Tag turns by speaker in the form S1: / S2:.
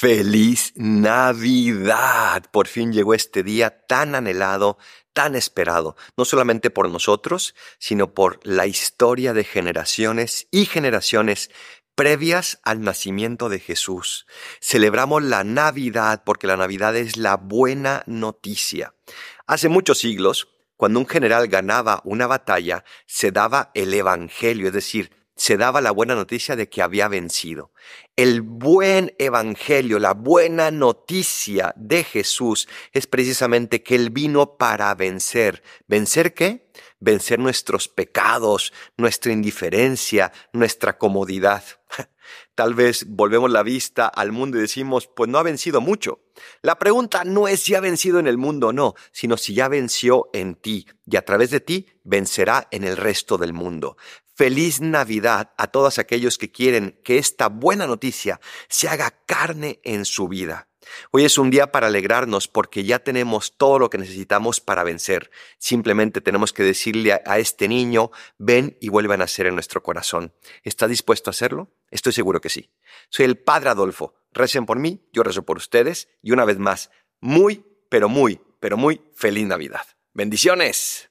S1: Feliz Navidad. Por fin llegó este día tan anhelado, tan esperado, no solamente por nosotros, sino por la historia de generaciones y generaciones previas al nacimiento de Jesús. Celebramos la Navidad porque la Navidad es la buena noticia. Hace muchos siglos, cuando un general ganaba una batalla, se daba el Evangelio, es decir, se daba la buena noticia de que había vencido. El buen evangelio, la buena noticia de Jesús es precisamente que Él vino para vencer. ¿Vencer qué? Vencer nuestros pecados, nuestra indiferencia, nuestra comodidad. Tal vez volvemos la vista al mundo y decimos, pues no ha vencido mucho. La pregunta no es si ha vencido en el mundo o no, sino si ya venció en ti y a través de ti vencerá en el resto del mundo. Feliz Navidad a todos aquellos que quieren que esta buena noticia se haga carne en su vida. Hoy es un día para alegrarnos porque ya tenemos todo lo que necesitamos para vencer. Simplemente tenemos que decirle a, este niño, ven y vuelve a nacer en nuestro corazón. ¿Está dispuesto a hacerlo? Estoy seguro que sí. Soy el Padre Adolfo. Recen por mí, yo rezo por ustedes y una vez más, muy, pero muy, pero muy feliz Navidad. Bendiciones.